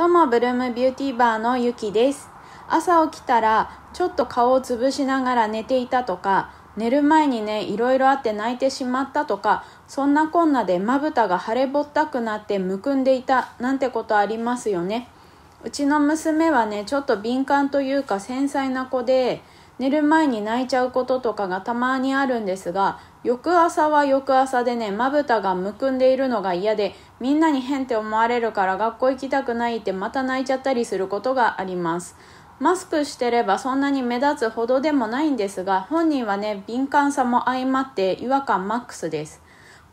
どうも、ブルームビューティーバーのゆきです。朝起きたら、ちょっと顔をつぶしながら寝ていたとか、寝る前にね、いろいろあって泣いてしまったとか、そんなこんなでまぶたが腫れぼったくなってむくんでいたなんてことありますよね。うちの娘はね、ちょっと敏感というか繊細な子で、寝る前に泣いちゃうこととかがたまにあるんですが翌朝は翌朝でねまぶたがむくんでいるのが嫌でみんなに変って思われるから学校行きたくないってまた泣いちゃったりすることがありますマスクしてればそんなに目立つほどでもないんですが本人はね敏感さも相まって違和感マックスです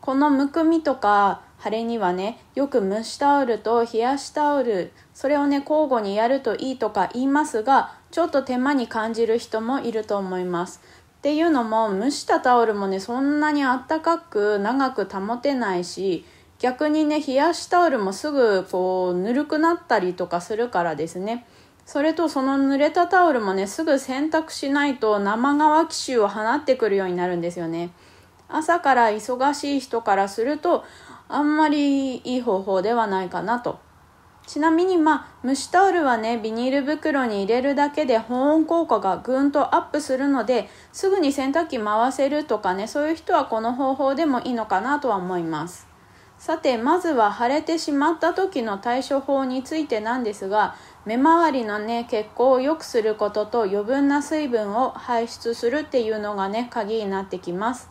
このむくみとか晴れにはねよく蒸しタオルと冷やしタオルそれをね交互にやるといいとか言いますがちょっと手間に感じる人もいると思います。っていうのも蒸したタオルもねそんなにあったかく長く保てないし逆にね冷やしタオルもすぐこうぬるくなったりとかするからですね。それとその濡れたタオルもねすぐ洗濯しないと生乾き臭を放ってくるようになるんですよね。朝から忙しい人からするとあんまりいい方法ではないかなとちなみにまあ蒸しタオルはねビニール袋に入れるだけで保温効果がぐんとアップするのですぐに洗濯機回せるとかねそういう人はこの方法でもいいのかなとは思いますさてまずは腫れてしまった時の対処法についてなんですが目周りのね血行を良くすることと余分な水分を排出するっていうのがね鍵になってきます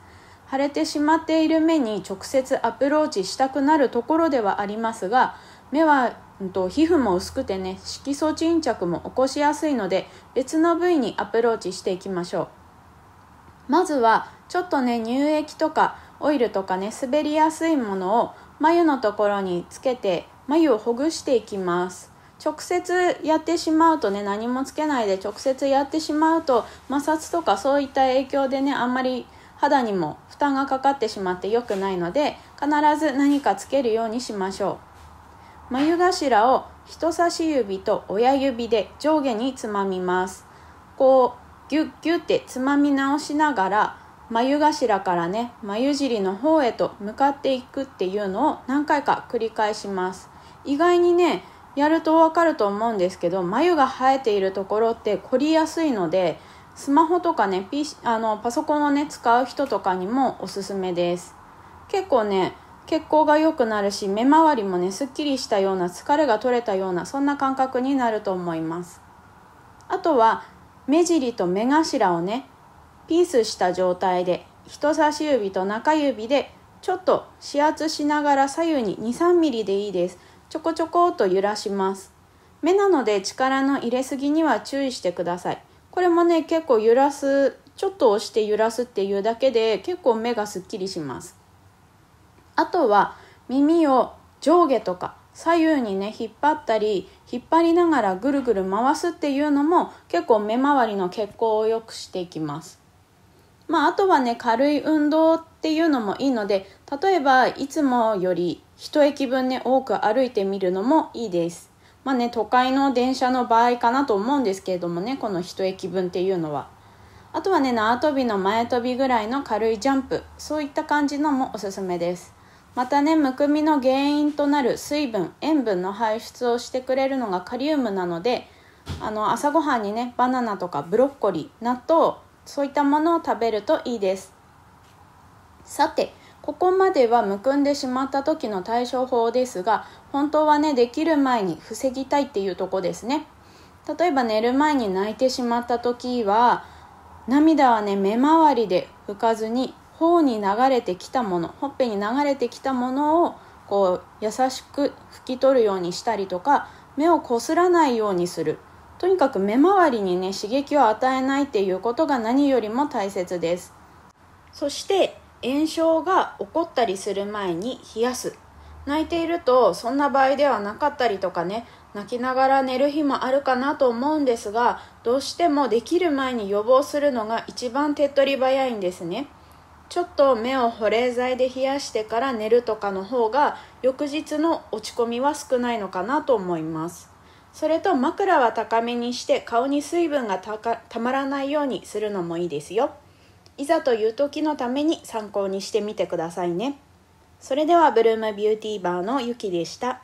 腫れてしまっている目に直接アプローチしたくなるところではありますが目は、うん、と皮膚も薄くてね色素沈着も起こしやすいので別の部位にアプローチしていきましょうまずはちょっとね乳液とかオイルとかね滑りやすいものを眉のところにつけて眉をほぐしていきます直接やってしまうとね何もつけないで直接やってしまうと摩擦とかそういった影響でねあんまり肌にも負担がかかってしまって良くないので必ず何かつけるようにしましょう眉頭を人差し指と親指で上下につまみますこうギュッギュッてつまみ直しながら眉頭からね眉尻の方へと向かっていくっていうのを何回か繰り返します意外にねやるとわかると思うんですけど眉が生えているところって凝りやすいのでスマホとかね、ピあのパソコンをね使う人とかにもおすすめです結構ね血行が良くなるし目周りもねすっきりしたような疲れが取れたようなそんな感覚になると思いますあとは目尻と目頭をねピースした状態で人差し指と中指でちょっと指圧しながら左右に23ミリでいいですちょこちょこっと揺らします目なので力の入れすぎには注意してくださいこれもね結構揺らすちょっと押して揺らすっていうだけで結構目がすっきりしますあとは耳を上下とか左右にね引っ張ったり引っ張りながらぐるぐる回すっていうのも結構目周りの血行を良くしていきますまあ、あとはね軽い運動っていうのもいいので例えばいつもより一駅分ね多く歩いてみるのもいいですまあね、都会の電車の場合かなと思うんですけれどもね、この1駅分っていうのは。あとはね、縄跳びの前跳びぐらいの軽いジャンプ、そういった感じのもおすすめです。またねむくみの原因となる水分塩分の排出をしてくれるのがカリウムなのであの朝ごはんにねバナナとかブロッコリー納豆そういったものを食べるといいですさてここまではむくんでしまった時の対処法ですが本当はねできる前に防ぎたいっていうとこですね例えば寝る前に泣いてしまった時は涙はね目周りで拭かずに頬に流れてきたものほっぺに流れてきたものをこう優しく拭き取るようにしたりとか目をこすらないようにするとにかく目周りにね刺激を与えないっていうことが何よりも大切ですそして炎症が起こったりする前に冷やす泣いているとそんな場合ではなかったりとかね泣きながら寝る日もあるかなと思うんですがどうしてもできる前に予防するのが一番手っ取り早いんですねちょっと目を保冷剤で冷やしてから寝るとかの方が翌日の落ち込みは少ないのかなと思いますそれと枕は高めにして顔に水分がたまらないようにするのもいいですよいざという時のために参考にしてみてくださいね。それではブルームビューティーバーのゆきでした。